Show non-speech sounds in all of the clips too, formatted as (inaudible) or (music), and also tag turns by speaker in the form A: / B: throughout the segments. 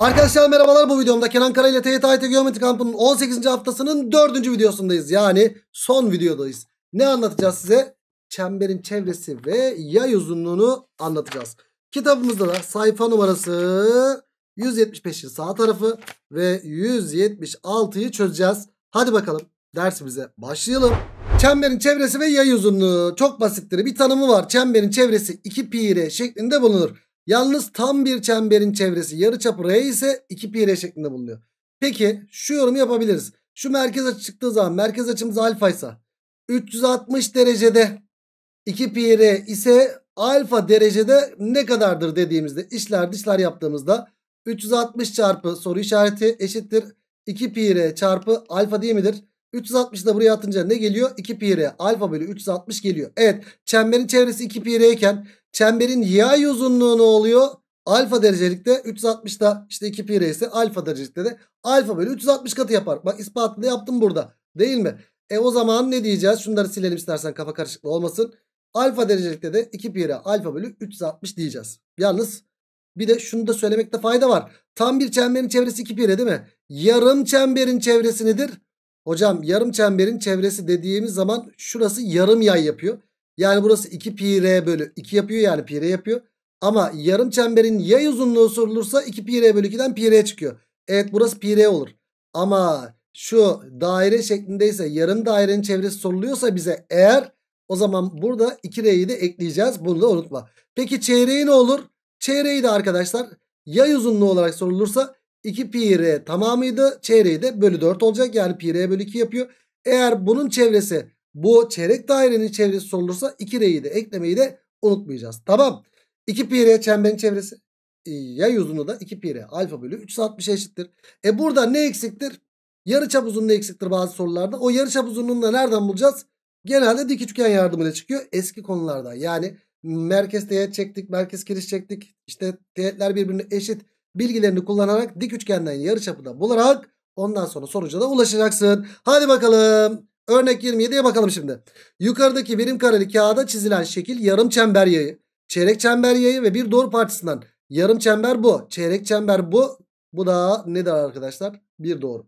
A: Arkadaşlar merhabalar bu videomda Kenan Kara ile TYT Geometri Kampı'nın 18. haftasının 4. videosundayız. Yani son videodayız. Ne anlatacağız size? Çemberin çevresi ve yay uzunluğunu anlatacağız. Kitabımızda da sayfa numarası 175'in sağ tarafı ve 176'yı çözeceğiz. Hadi bakalım dersimize başlayalım. Çemberin çevresi ve yay uzunluğu çok basittir. Bir tanımı var. Çemberin çevresi 2 pi r şeklinde bulunur. Yalnız tam bir çemberin çevresi yarıçapı R ise 2 pi R şeklinde bulunuyor. Peki şu yorumu yapabiliriz. Şu merkez açı çıktığı zaman merkez açımız alfa ise 360 derecede 2 pi R ise alfa derecede ne kadardır dediğimizde işler dışlar yaptığımızda 360 çarpı soru işareti eşittir 2 pi r çarpı alfa değil midir? 360 da buraya atınca ne geliyor? 2 pi r alfa bölü 360 geliyor. Evet çemberin çevresi 2 pi r iken Çemberin yay uzunluğu ne oluyor? Alfa derecelikte 360'da işte 2 pi ise alfa derecelikte de alfa bölü 360 katı yapar. Bak ispatını yaptım burada. Değil mi? E o zaman ne diyeceğiz? Şunları silelim istersen kafa karışıklığı olmasın. Alfa derecelikte de 2 pi r alfa bölü 360 diyeceğiz. Yalnız bir de şunu da söylemekte fayda var. Tam bir çemberin çevresi 2 pi r değil mi? Yarım çemberin çevresi nedir? Hocam yarım çemberin çevresi dediğimiz zaman şurası yarım yay yapıyor. Yani burası 2 pi r bölü 2 yapıyor yani pi r yapıyor. Ama yarım çemberin yay uzunluğu sorulursa 2 pi r bölü 2'den pi r çıkıyor. Evet burası pi r olur. Ama şu daire şeklindeyse yarım dairenin çevresi soruluyorsa bize eğer o zaman burada 2r'yi de ekleyeceğiz. Bunu da unutma. Peki çeyreği ne olur? Çeyreği de arkadaşlar yay uzunluğu olarak sorulursa 2 pi r tamamıydı. Çeyreği de bölü 4 olacak. Yani pi r bölü 2 yapıyor. Eğer bunun çevresi bu çeyrek dairenin çevresi sorulursa 2R'yi de eklemeyi de unutmayacağız. Tamam. 2 pi R çemberin çevresi. E, Yay uzunluğu da 2 pi R. Alfa bölü 360 eşittir. E burada ne eksiktir? Yarıçap uzunluğu eksiktir bazı sorularda. O yarıçap uzunluğunu da nereden bulacağız? Genelde dik üçgen yardımıyla çıkıyor. Eski konularda. Yani merkez teğet çektik, merkez kiriş çektik. İşte teğetler birbirine eşit bilgilerini kullanarak dik üçgenden yarıçapı da bularak ondan sonra sonuca da ulaşacaksın. Hadi bakalım. Örnek 27'ye bakalım şimdi. Yukarıdaki birim kareli kağıda çizilen şekil yarım çember yayı. Çeyrek çember yayı ve bir doğru partisinden. Yarım çember bu. Çeyrek çember bu. Bu da nedir arkadaşlar? Bir doğru.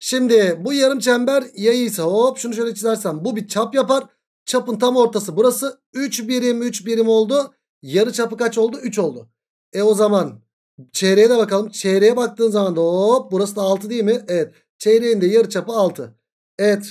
A: Şimdi bu yarım çember yayı ise, hop şunu şöyle çizersem bu bir çap yapar. Çapın tam ortası burası. 3 birim 3 birim oldu. Yarı çapı kaç oldu? 3 oldu. E o zaman çeyreğe de bakalım. Çeyreğe baktığın zaman da hop burası da 6 değil mi? Evet. Çeyreğin de yarı çapı 6. Evet.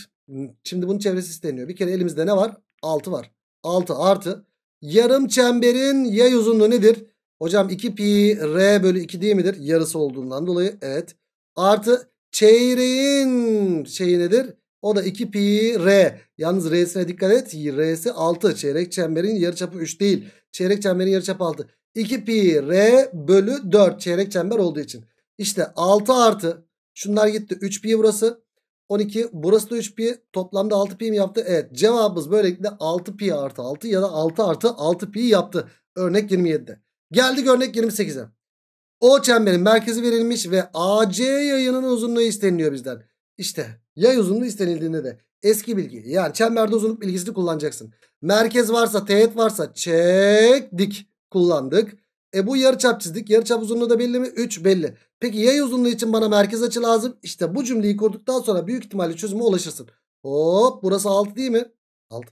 A: Şimdi bunun çevresi isteniyor. Bir kere elimizde ne var? 6 var. 6 artı. Yarım çemberin y uzunluğu nedir? Hocam 2 pi r bölü 2 değil midir? Yarısı olduğundan dolayı evet. Artı çeyreğin şeyi nedir? O da 2 pi r. Yalnız r'sine dikkat et. R'si 6. Çeyrek çemberin yarıçapı 3 değil. Çeyrek çemberin yarıçapı 6. 2 pi r bölü 4 çeyrek çember olduğu için. İşte 6 artı şunlar gitti. 3 pi burası. 12 burası da 3 pi toplamda 6 pi mi yaptı? Evet cevabımız böylelikle 6 pi artı 6 ya da 6 artı 6 pi yaptı. Örnek 27'de. Geldik örnek 28'e. O çemberin merkezi verilmiş ve AC yayının uzunluğu isteniliyor bizden. İşte yay uzunluğu istenildiğinde de eski bilgi yani çemberde uzunluk bilgisini kullanacaksın. Merkez varsa teğet varsa çek dik kullandık. E bu yarıçap çizdik. Yarıçap uzunluğu da belli mi? 3 belli. Peki yay uzunluğu için bana merkez açı lazım. İşte bu cümleyi kurduktan sonra büyük ihtimalle çözüme ulaşırsın. Hop burası 6 değil mi? 6.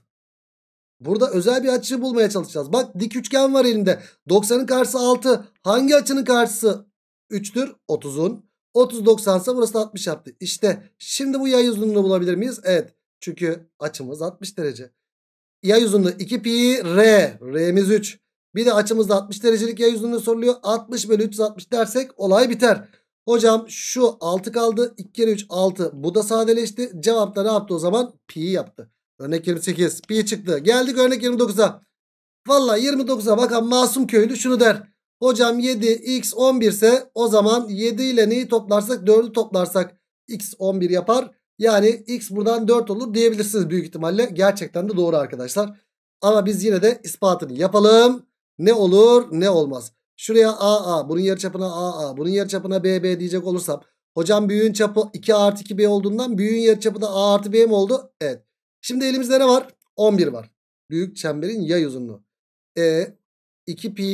A: Burada özel bir açı bulmaya çalışacağız. Bak dik üçgen var elinde. 90'ın karşısı 6. Hangi açının karşısı 3'tür? 30'un. 30 90 ise burası 60 yaptı. İşte şimdi bu yay uzunluğunu bulabilir miyiz? Evet. Çünkü açımız 60 derece. Yay uzunluğu 2 pi r. R'miz 3. Bir de açımızda 60 derecelik ya yüzünde soruluyor. 60 bölü 360 dersek olay biter. Hocam şu 6 kaldı. 2 kere 3 6. Bu da sadeleşti. Cevap da ne yaptı o zaman? Pi yaptı. Örnek 28. Pi çıktı. Geldik örnek 29'a. Valla 29'a bakan masum köylü şunu der. Hocam 7 x 11 ise o zaman 7 ile neyi toplarsak 4'ü toplarsak x 11 yapar. Yani x buradan 4 olur diyebilirsiniz büyük ihtimalle. Gerçekten de doğru arkadaşlar. Ama biz yine de ispatını yapalım ne olur ne olmaz. Şuraya AA bunun yarıçapına AA bunun yarıçapına BB diyecek olursam hocam büyüğün çapı 2 artı 2B olduğundan büyüğün yarıçapı da A artı B mi oldu? Evet. Şimdi elimizde ne var? 11 var. Büyük çemberin yay uzunluğu. E 2 pi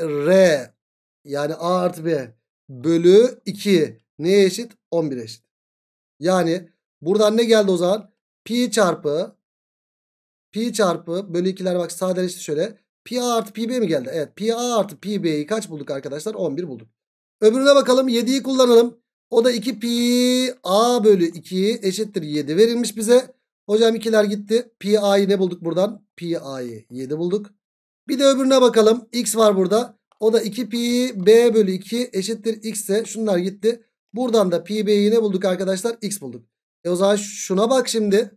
A: R yani A artı B bölü 2 neye eşit? 11 eşit. Yani buradan ne geldi o zaman? Pi çarpı pi çarpı bölü 2'ler bak sadeleşti şöyle. Pi A artı pi B mi geldi? Evet pi A artı pi B'yi kaç bulduk arkadaşlar? 11 bulduk. Öbürüne bakalım 7'yi kullanalım. O da 2 pi A bölü 2 eşittir 7 verilmiş bize. Hocam ikiler gitti. Pi A'yı ne bulduk buradan? Pi A'yı 7 bulduk. Bir de öbürüne bakalım. X var burada. O da 2 pi B bölü 2 eşittir X ise şunlar gitti. Buradan da pi B'yi ne bulduk arkadaşlar? X bulduk. E o zaman şuna bak şimdi.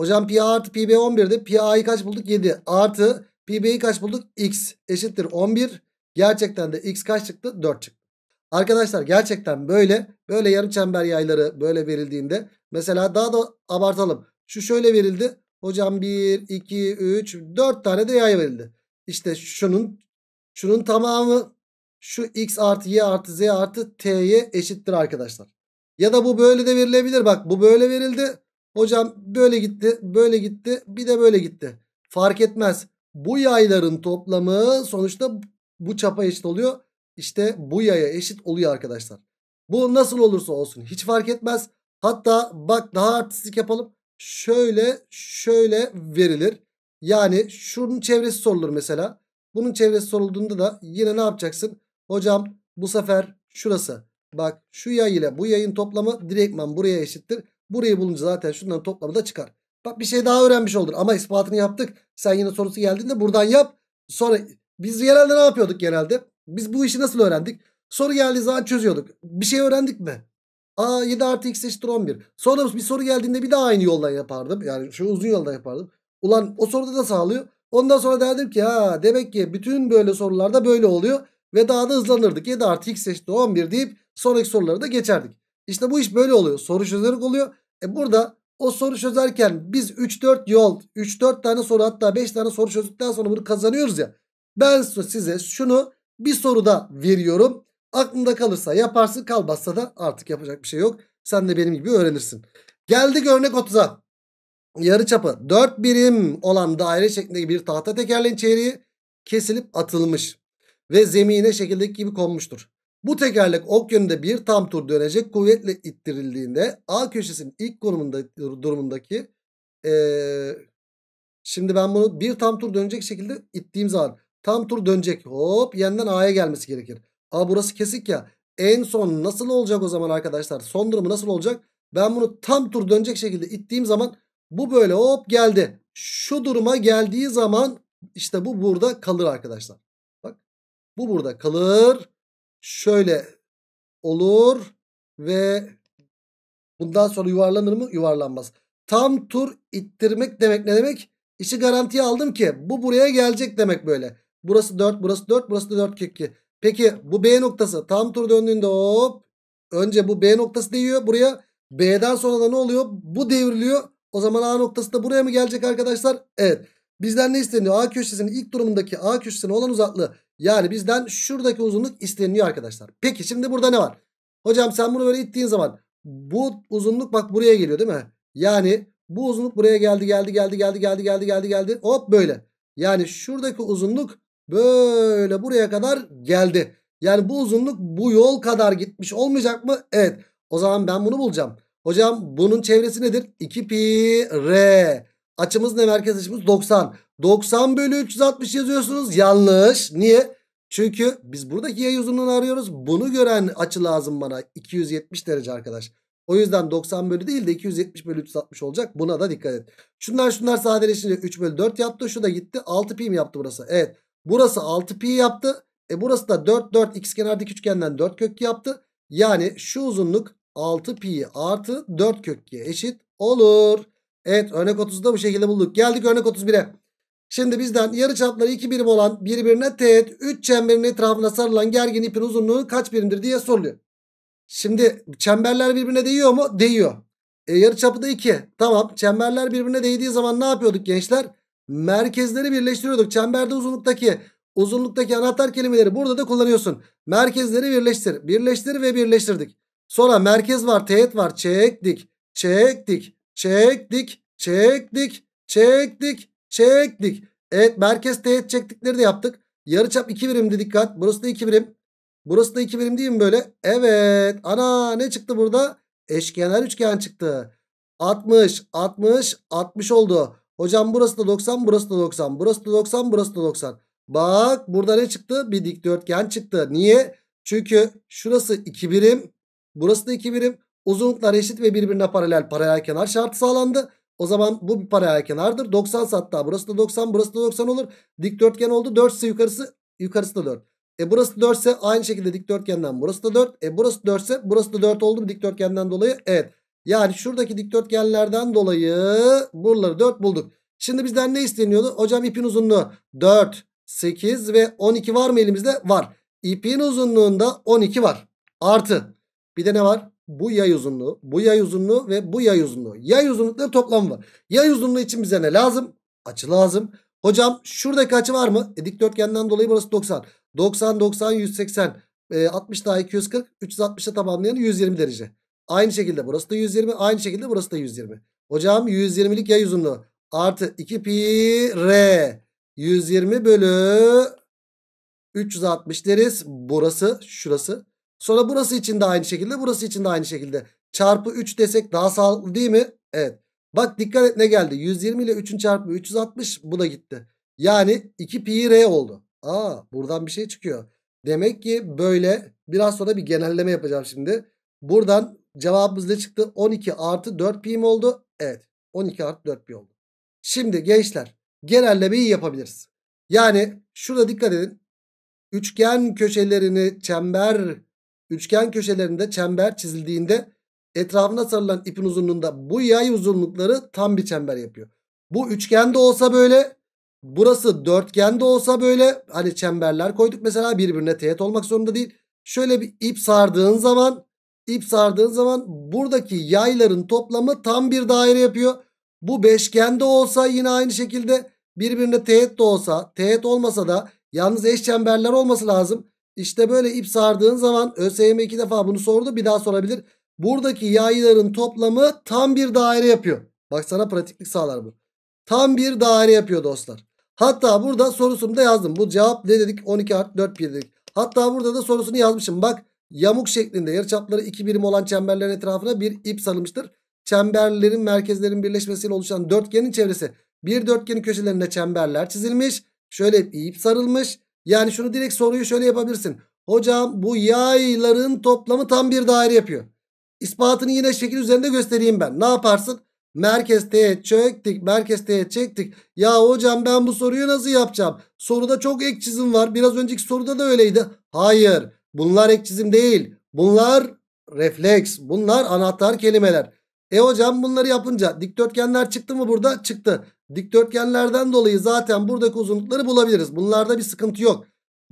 A: Hocam pi A artı pi B 11'di. Pi A'yı kaç bulduk? 7 artı Pi b'yi kaç bulduk? X eşittir 11. Gerçekten de x kaç çıktı? 4 çıktı. Arkadaşlar gerçekten böyle böyle yarı çember yayları böyle verildiğinde mesela daha da abartalım. Şu şöyle verildi. Hocam 1, 2, 3, 4 tane de yay verildi. İşte şunun şunun tamamı şu x artı y artı z artı t'ye eşittir arkadaşlar. Ya da bu böyle de verilebilir. Bak bu böyle verildi. Hocam böyle gitti, böyle gitti, bir de böyle gitti. Fark etmez bu yayların toplamı sonuçta bu çapa eşit oluyor. İşte bu yaya eşit oluyor arkadaşlar. Bu nasıl olursa olsun hiç fark etmez. Hatta bak daha artistik yapalım. Şöyle şöyle verilir. Yani şunun çevresi sorulur mesela. Bunun çevresi sorulduğunda da yine ne yapacaksın? Hocam bu sefer şurası. Bak şu yay ile bu yayın toplamı direktmen buraya eşittir. Burayı bulunca zaten şundan toplamı da çıkar. Bak bir şey daha öğrenmiş oldun ama ispatını yaptık. Sen yine sorusu geldiğinde buradan yap. Sonra biz genelde ne yapıyorduk genelde? Biz bu işi nasıl öğrendik? Soru geldiği zaman çözüyorduk. Bir şey öğrendik mi? Aa 7 artı x eşittir 11. Sonra bir soru geldiğinde bir daha aynı yoldan yapardım. Yani şu uzun yoldan yapardım. Ulan o soruda da sağlıyor. Ondan sonra derdim ki ha demek ki bütün böyle sorularda böyle oluyor. Ve daha da hızlanırdık. 7 artı x eşittir 11 deyip sonraki soruları da geçerdik. İşte bu iş böyle oluyor. Soru çözerek oluyor. E burada o soru çözerken biz 3-4 yol 3-4 tane soru hatta 5 tane soru çözdükten sonra bunu kazanıyoruz ya. Ben size şunu bir soruda veriyorum. Aklında kalırsa yaparsın kalmazsa da artık yapacak bir şey yok. Sen de benim gibi öğrenirsin. Geldik örnek 30'a. Yarı çapı 4 birim olan daire şeklindeki bir tahta tekerleğin çeyreği kesilip atılmış. Ve zemine şekildeki gibi konmuştur. Bu tekerlek ok yönünde bir tam tur dönecek kuvvetle ittirildiğinde A köşesinin ilk konumunda durumundaki ee, şimdi ben bunu bir tam tur dönecek şekilde ittiğim zaman tam tur dönecek hop yeniden A'ya gelmesi gerekir. A burası kesik ya en son nasıl olacak o zaman arkadaşlar son durumu nasıl olacak? Ben bunu tam tur dönecek şekilde ittiğim zaman bu böyle hop geldi. Şu duruma geldiği zaman işte bu burada kalır arkadaşlar. Bak bu burada kalır şöyle olur ve bundan sonra yuvarlanır mı? Yuvarlanmaz. Tam tur ittirmek demek ne demek? İşi garantiye aldım ki bu buraya gelecek demek böyle. Burası 4, burası 4, burası da 4 2. Peki bu B noktası tam tur döndüğünde hop önce bu B noktası değiyor buraya. B'den sonra da ne oluyor? Bu devriliyor. O zaman A noktası da buraya mı gelecek arkadaşlar? Evet. Bizden ne isteniyor? A köşesinin ilk durumundaki A köşesine olan uzaklığı yani bizden şuradaki uzunluk isteniyor arkadaşlar. Peki şimdi burada ne var? Hocam sen bunu böyle ittiğin zaman bu uzunluk bak buraya geliyor değil mi? Yani bu uzunluk buraya geldi geldi geldi geldi geldi geldi geldi geldi hop böyle. Yani şuradaki uzunluk böyle buraya kadar geldi. Yani bu uzunluk bu yol kadar gitmiş olmayacak mı? Evet. O zaman ben bunu bulacağım. Hocam bunun çevresi nedir? 2 pi r. Açımız ne merkez açımız? 90. 90 bölü 360 yazıyorsunuz. Yanlış. Niye? Çünkü biz buradaki yay uzunluğunu arıyoruz. Bunu gören açı lazım bana. 270 derece arkadaş. O yüzden 90 bölü değil de 270 bölü 360 olacak. Buna da dikkat et. Şunlar şunlar sadeleşince 3 bölü 4 yaptı. Şu da gitti. 6 pi mi yaptı burası? Evet. Burası 6 pi yaptı. E burası da 4 4 x kenardaki üçgenden 4 kök yaptı. Yani şu uzunluk 6 pi artı 4 kök eşit olur. Evet örnek 30'u bu şekilde bulduk. Geldik örnek 31'e. Şimdi bizden yarı çapları 2 birim olan birbirine teğet 3 çemberin etrafına sarılan gergin ipin uzunluğu kaç birimdir diye soruluyor. Şimdi çemberler birbirine değiyor mu? Değiyor. E, yarı çapı da 2. Tamam çemberler birbirine değdiği zaman ne yapıyorduk gençler? Merkezleri birleştiriyorduk. Çemberde uzunluktaki uzunluktaki anahtar kelimeleri burada da kullanıyorsun. Merkezleri birleştir. Birleştir ve birleştirdik. Sonra merkez var, teğet var. Çektik. Çektik çektik, çektik, çektik, çektik. Evet merkez teğet çektikleri de yaptık. Yarıçap 2 birimdi dikkat. Burası da 2 birim. Burası da 2 birim değil mi böyle? Evet. Ana ne çıktı burada? Eşkenar üçgen çıktı. 60, 60, 60 oldu. Hocam burası da 90, burası da 90, burası da 90, burası da 90. Bak burada ne çıktı? Bir dikdörtgen çıktı. Niye? Çünkü şurası 2 birim. Burası da 2 birim. Uzunluklar eşit ve birbirine paralel paralel kenar şartı sağlandı. O zaman bu bir paralel kenardır. 90 hatta burası da 90 burası da 90 olur. Dikdörtgen oldu 4 ise yukarısı yukarısı da 4. E burası 4 ise aynı şekilde dikdörtgenden burası da 4. E burası 4 ise burası da 4 oldu dikdörtgenden dolayı? Evet. Yani şuradaki dikdörtgenlerden dolayı buraları 4 bulduk. Şimdi bizden ne isteniyordu? Hocam ipin uzunluğu 4, 8 ve 12 var mı elimizde? Var. İpin uzunluğunda 12 var. Artı. Bir de ne var? bu yay uzunluğu, bu yay uzunluğu ve bu yay uzunluğu. Yay uzunlukları toplamı var. Yay uzunluğu için bize ne lazım? Açı lazım. Hocam şuradaki açı var mı? E, dikdörtgenden dolayı burası 90. 90, 90, 180. E, 60 daha 240. 360'a tamamlayan 120 derece. Aynı şekilde burası da 120. Aynı şekilde burası da 120. Hocam 120'lik yay uzunluğu. Artı 2 pi r. 120 bölü 360 deriz. Burası şurası. Sonra burası için de aynı şekilde. Burası için de aynı şekilde. Çarpı 3 desek daha sağlıklı değil mi? Evet. Bak dikkat et ne geldi. 120 ile 3'ün çarpımı 360. Bu da gitti. Yani 2 pi r oldu. Aa buradan bir şey çıkıyor. Demek ki böyle biraz sonra bir genelleme yapacağım şimdi. Buradan cevabımız ne çıktı? 12 artı 4 pi mi oldu? Evet. 12 artı 4 pi oldu. Şimdi gençler genellemeyi yapabiliriz. Yani şurada dikkat edin. Üçgen köşelerini çember Üçgen köşelerinde çember çizildiğinde etrafına sarılan ipin uzunluğunda bu yay uzunlukları tam bir çember yapıyor. Bu üçgen de olsa böyle burası dörtgen de olsa böyle hani çemberler koyduk mesela birbirine teğet olmak zorunda değil. Şöyle bir ip sardığın zaman ip sardığın zaman buradaki yayların toplamı tam bir daire yapıyor. Bu de olsa yine aynı şekilde birbirine teğet de olsa teğet olmasa da yalnız eş çemberler olması lazım. İşte böyle ip sardığın zaman ÖSYM iki defa bunu sordu bir daha sorabilir. Buradaki yayların toplamı tam bir daire yapıyor. Bak sana pratiklik sağlar bu. Tam bir daire yapıyor dostlar. Hatta burada sorusunu da yazdım. Bu cevap ne dedik? 12 artı 4 pi dedik. Hatta burada da sorusunu yazmışım. Bak yamuk şeklinde yarıçapları 2 birim olan çemberlerin etrafına bir ip sarılmıştır. Çemberlerin merkezlerin birleşmesiyle oluşan dörtgenin çevresi. Bir dörtgenin köşelerinde çemberler çizilmiş. Şöyle bir ip sarılmış. Yani şunu direkt soruyu şöyle yapabilirsin. Hocam bu yayların toplamı tam bir daire yapıyor. İspatını yine şekil üzerinde göstereyim ben. Ne yaparsın? Merkez teğet çektik. Merkez teğet çektik. Ya hocam ben bu soruyu nasıl yapacağım? Soruda çok ek çizim var. Biraz önceki soruda da öyleydi. Hayır. Bunlar ek çizim değil. Bunlar refleks. Bunlar anahtar kelimeler. E hocam bunları yapınca dikdörtgenler çıktı mı burada? Çıktı. Dikdörtgenlerden dolayı zaten buradaki uzunlukları bulabiliriz. Bunlarda bir sıkıntı yok.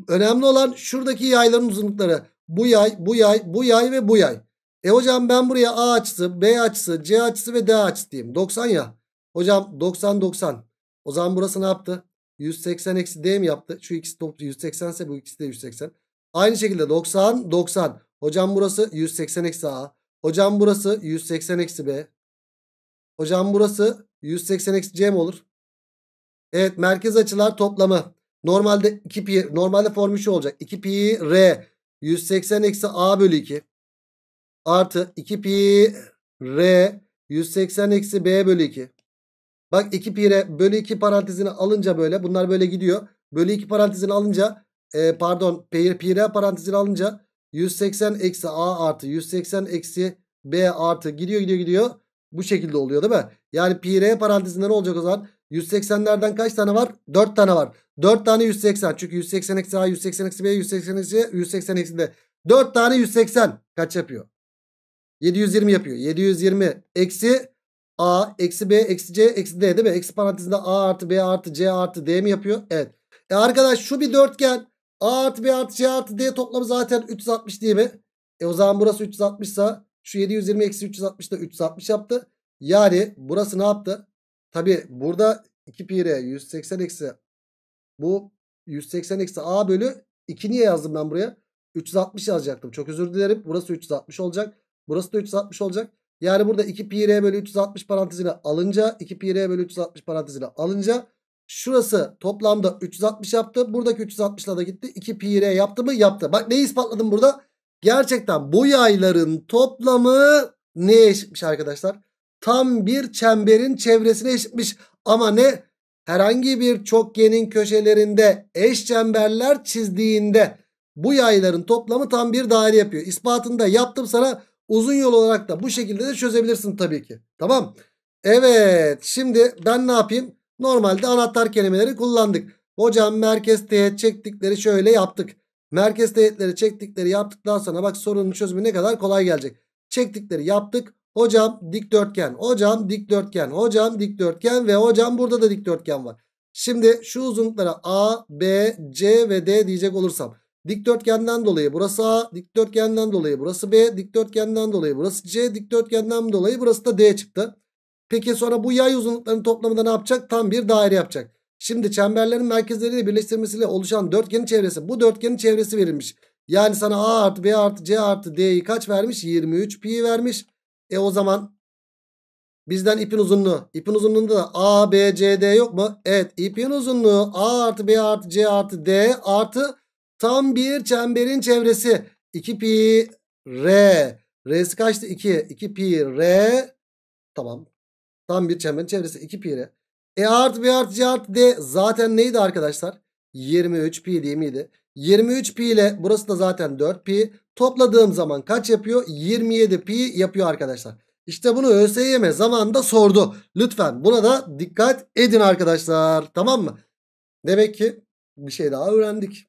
A: Önemli olan şuradaki yayların uzunlukları. Bu yay, bu yay, bu yay ve bu yay. E hocam ben buraya A açısı, B açısı, C açısı ve D açısı diyeyim. 90 ya. Hocam 90 90. O zaman burası ne yaptı? 180 eksi D mi yaptı? Şu ikisi 180 ise bu ikisi de 180. Aynı şekilde 90 90. Hocam burası 180 eksi A. Hocam burası 180 eksi B. Hocam burası 180 eksi C mi olur? Evet merkez açılar toplamı. Normalde 2 pi normalde formül şu olacak. 2 pi R 180 eksi A bölü 2 artı 2 pi R 180 eksi B bölü 2. Bak 2 pi R bölü 2 parantezini alınca böyle bunlar böyle gidiyor. Bölü 2 parantezini alınca e, pardon pi R parantezini alınca 180 eksi A artı 180 eksi B artı gidiyor gidiyor gidiyor. Bu şekilde oluyor değil mi? Yani pi r parantezinde ne olacak o zaman? 180'lerden kaç tane var? 4 tane var. 4 tane 180. Çünkü 180 eksi A, 180 eksi B, 180 eksi 180 eksi D. 4 tane 180. Kaç yapıyor? 720 yapıyor. 720 eksi A, eksi B, eksi C, eksi D değil mi? Eksi parantezinde A artı B artı C artı D mi yapıyor? Evet. E arkadaş şu bir dörtgen. A artı B şey artı C artı D toplamı zaten 360 değil mi? E o zaman burası 360 sa şu 720 eksi 360 da 360 yaptı. Yani burası ne yaptı? Tabi burada 2 pi r 180 eksi bu 180 eksi a bölü 2 niye yazdım ben buraya? 360 yazacaktım. Çok özür dilerim. Burası 360 olacak. Burası da 360 olacak. Yani burada 2 pi r bölü 360 parantezine alınca 2 pi r bölü 360 parantezine alınca Şurası toplamda 360 yaptı. Buradaki 360'la da gitti. 2 pi r yaptı mı? Yaptı. Bak neyi ispatladım burada? Gerçekten bu yayların toplamı neye eşitmiş arkadaşlar? Tam bir çemberin çevresine eşitmiş. Ama ne? Herhangi bir çokgenin köşelerinde eş çemberler çizdiğinde bu yayların toplamı tam bir daire yapıyor. İspatını da yaptım sana. Uzun yol olarak da bu şekilde de çözebilirsin tabii ki. Tamam. Evet. Şimdi ben ne yapayım? Normalde anahtar kelimeleri kullandık. Hocam merkez teğet çektikleri şöyle yaptık. Merkez teğetleri çektikleri yaptıktan sonra bak sorunun çözümü ne kadar kolay gelecek. Çektikleri yaptık. Hocam dikdörtgen, hocam dikdörtgen, hocam dikdörtgen ve hocam burada da dikdörtgen var. Şimdi şu uzunluklara A, B, C ve D diyecek olursam. Dikdörtgenden dolayı burası A, dikdörtgenden dolayı burası B, dikdörtgenden dolayı burası C, dikdörtgenden dolayı burası da D çıktı. Peki sonra bu yay uzunluklarının toplamında ne yapacak? Tam bir daire yapacak. Şimdi çemberlerin merkezleriyle birleştirmesiyle oluşan dörtgenin çevresi. Bu dörtgenin çevresi verilmiş. Yani sana A artı B artı C artı D'yi kaç vermiş? 23 pi vermiş. E o zaman bizden ipin uzunluğu. İpin uzunluğunda da A, B, C, D yok mu? Evet ipin uzunluğu A artı B artı C artı D artı tam bir çemberin çevresi. 2 pi R. R'si kaçtı? 2. 2 pi R. Tamam. Tam bir çemberin çevresi 2 pi ile. E artı B artı C artı D zaten neydi arkadaşlar? 23 pi değil miydi? 23 pi ile burası da zaten 4 pi. Topladığım zaman kaç yapıyor? 27 pi yapıyor arkadaşlar. İşte bunu ÖSYM zamanında sordu. Lütfen buna da dikkat edin arkadaşlar. Tamam mı? Demek ki bir şey daha öğrendik.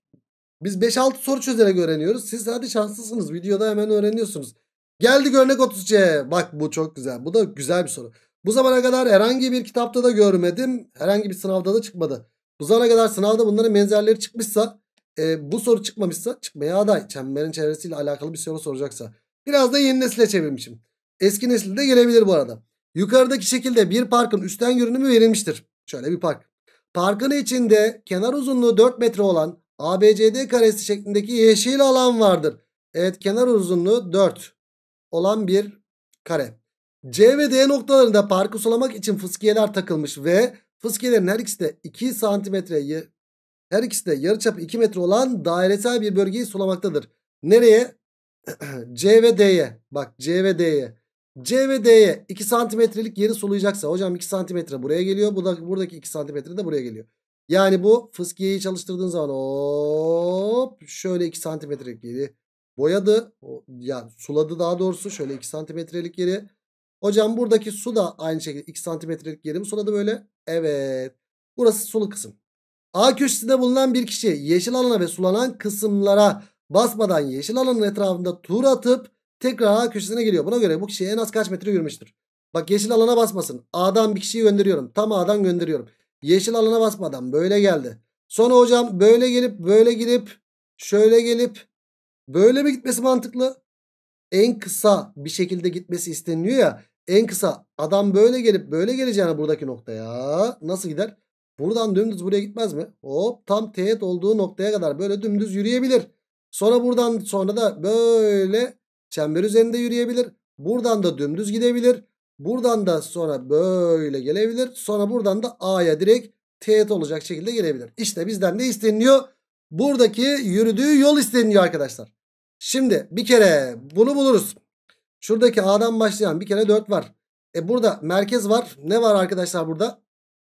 A: Biz 5-6 soru çözerek öğreniyoruz. Siz hadi şanslısınız. Videoda hemen öğreniyorsunuz. geldi örnek 30C. Bak bu çok güzel. Bu da güzel bir soru. Bu zamana kadar herhangi bir kitapta da görmedim. Herhangi bir sınavda da çıkmadı. Bu zamana kadar sınavda bunların benzerleri çıkmışsa e, bu soru çıkmamışsa çıkmaya aday. Çemberin çevresiyle alakalı bir soru soracaksa. Biraz da yeni nesile çevirmişim. Eski nesilde gelebilir bu arada. Yukarıdaki şekilde bir parkın üstten görünümü verilmiştir. Şöyle bir park. Parkın içinde kenar uzunluğu 4 metre olan ABCD karesi şeklindeki yeşil alan vardır. Evet kenar uzunluğu 4 olan bir kare. C ve D noktalarında parkı sulamak için fıskiyeler takılmış ve fıskiyelerin her ikisi de 2 santimetreye her ikisi de yarıçapı 2 metre olan dairesel bir bölgeyi sulamaktadır. Nereye? (clears throat) C ve D'ye. Bak C ve D'ye. C ve D'ye 2 santimetrelik yeri sulayacaksa hocam 2 santimetre buraya geliyor. Buradaki, buradaki 2 santimetre de buraya geliyor. Yani bu fıskiyeyi çalıştırdığın zaman hop şöyle 2 santimetrelik yeri boyadı. yani suladı daha doğrusu şöyle 2 santimetrelik yeri. Hocam buradaki su da aynı şekilde 2 santimetrelik yeri mi suladı böyle? Evet. Burası sulu kısım. A köşesinde bulunan bir kişi yeşil alana ve sulanan kısımlara basmadan yeşil alanın etrafında tur atıp tekrar A köşesine geliyor. Buna göre bu kişi en az kaç metre yürümüştür? Bak yeşil alana basmasın. A'dan bir kişiyi gönderiyorum. Tam A'dan gönderiyorum. Yeşil alana basmadan böyle geldi. Sonra hocam böyle gelip böyle girip şöyle gelip böyle mi gitmesi mantıklı? En kısa bir şekilde gitmesi isteniyor ya. En kısa adam böyle gelip böyle geleceğine buradaki noktaya nasıl gider? Buradan dümdüz buraya gitmez mi? Hop tam teğet olduğu noktaya kadar böyle dümdüz yürüyebilir. Sonra buradan sonra da böyle çember üzerinde yürüyebilir. Buradan da dümdüz gidebilir. Buradan da sonra böyle gelebilir. Sonra buradan da A'ya direkt teğet olacak şekilde gelebilir. İşte bizden ne isteniliyor? Buradaki yürüdüğü yol isteniliyor arkadaşlar. Şimdi bir kere bunu buluruz. Şuradaki A'dan başlayan bir kere 4 var. E burada merkez var. Ne var arkadaşlar burada?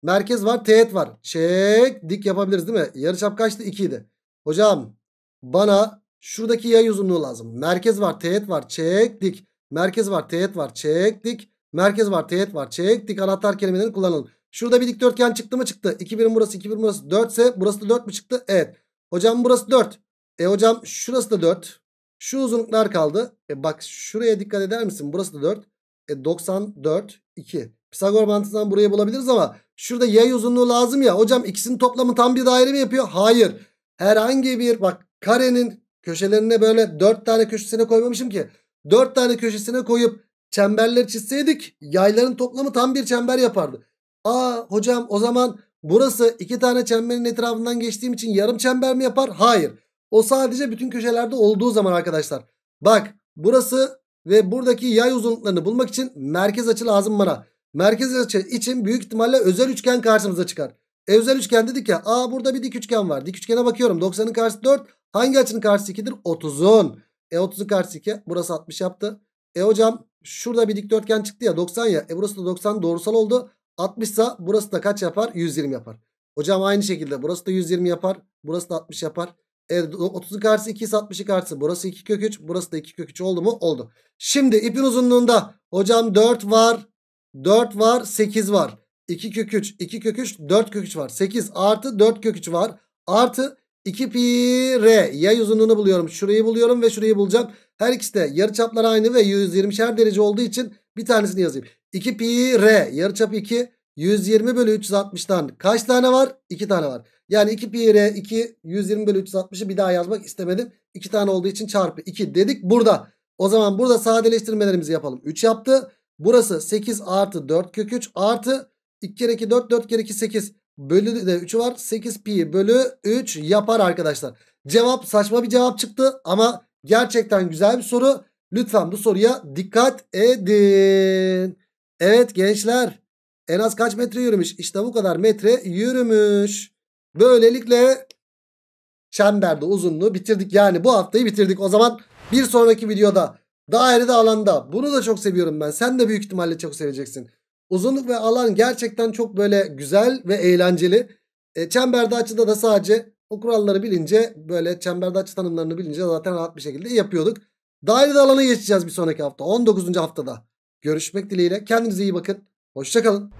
A: Merkez var. Teğet var. Çek dik yapabiliriz değil mi? Yarıçap kaçtı? 2 idi. Hocam bana şuradaki yay uzunluğu lazım. Merkez var. Teğet var. Çek dik. Merkez var. Teğet var. Çek dik. Merkez var. Teğet var. Çek dik. Anahtar kelimelerini kullanalım. Şurada bir dikdörtgen çıktı mı çıktı. 2 birim burası 2 birim burası 4 ise burası da 4 mü çıktı? Evet. Hocam burası 4. E hocam şurası da 4. Şu uzunluklar kaldı. E bak şuraya dikkat eder misin? Burası da 4. E 94 2. Pisagor mantığından burayı bulabiliriz ama şurada yay uzunluğu lazım ya. Hocam ikisinin toplamı tam bir daire mi yapıyor? Hayır. Herhangi bir bak karenin köşelerine böyle 4 tane köşesine koymamışım ki. 4 tane köşesine koyup çemberleri çizseydik yayların toplamı tam bir çember yapardı. Aa hocam o zaman burası iki tane çemberin etrafından geçtiğim için yarım çember mi yapar? Hayır. O sadece bütün köşelerde olduğu zaman arkadaşlar. Bak burası ve buradaki yay uzunluklarını bulmak için merkez açı lazım bana. Merkez açı için büyük ihtimalle özel üçgen karşımıza çıkar. E, özel üçgen dedik ya. Aa burada bir dik üçgen var. Dik üçgene bakıyorum. 90'ın karşısı 4. Hangi açının karşısı 2'dir? 30'un. E 30'un karşısı 2. Burası 60 yaptı. E hocam şurada bir dikdörtgen çıktı ya 90 ya. E burası da 90 doğrusal oldu. 60 ise burası da kaç yapar? 120 yapar. Hocam aynı şekilde burası da 120 yapar. Burası da 60 yapar. 30 30'un karşısı 2 60 60'ın karşısı. Burası 2 kök 3. Burası da 2 kök 3 oldu mu? Oldu. Şimdi ipin uzunluğunda hocam 4 var. 4 var. 8 var. 2 kök 3. 2 kök 3. 4 kök 3 var. 8 artı 4 kök 3 var. Artı 2 pi r. Yay uzunluğunu buluyorum. Şurayı buluyorum ve şurayı bulacağım. Her ikisi de yarıçaplar aynı ve 120'şer derece olduğu için bir tanesini yazayım. 2 pi r. Yarıçap 2. 120 bölü 360'tan kaç tane var? 2 tane var. Yani 2 pi r 2 120 bölü 360'ı bir daha yazmak istemedim. 2 tane olduğu için çarpı 2 dedik burada. O zaman burada sadeleştirmelerimizi yapalım. 3 yaptı. Burası 8 artı 4 kök 3 artı 2 kere 2 4 4 kere 2 8 bölü de 3'ü var. 8 pi bölü 3 yapar arkadaşlar. Cevap saçma bir cevap çıktı ama gerçekten güzel bir soru. Lütfen bu soruya dikkat edin. Evet gençler en az kaç metre yürümüş? İşte bu kadar metre yürümüş. Böylelikle çemberde uzunluğu bitirdik. Yani bu haftayı bitirdik. O zaman bir sonraki videoda dairede alanda. Bunu da çok seviyorum ben. Sen de büyük ihtimalle çok seveceksin. Uzunluk ve alan gerçekten çok böyle güzel ve eğlenceli. E, çemberde açıda da sadece o kuralları bilince böyle çemberde açı tanımlarını bilince zaten rahat bir şekilde yapıyorduk. Dairede alana geçeceğiz bir sonraki hafta. 19. haftada. Görüşmek dileğiyle. Kendinize iyi bakın. Hoşçakalın.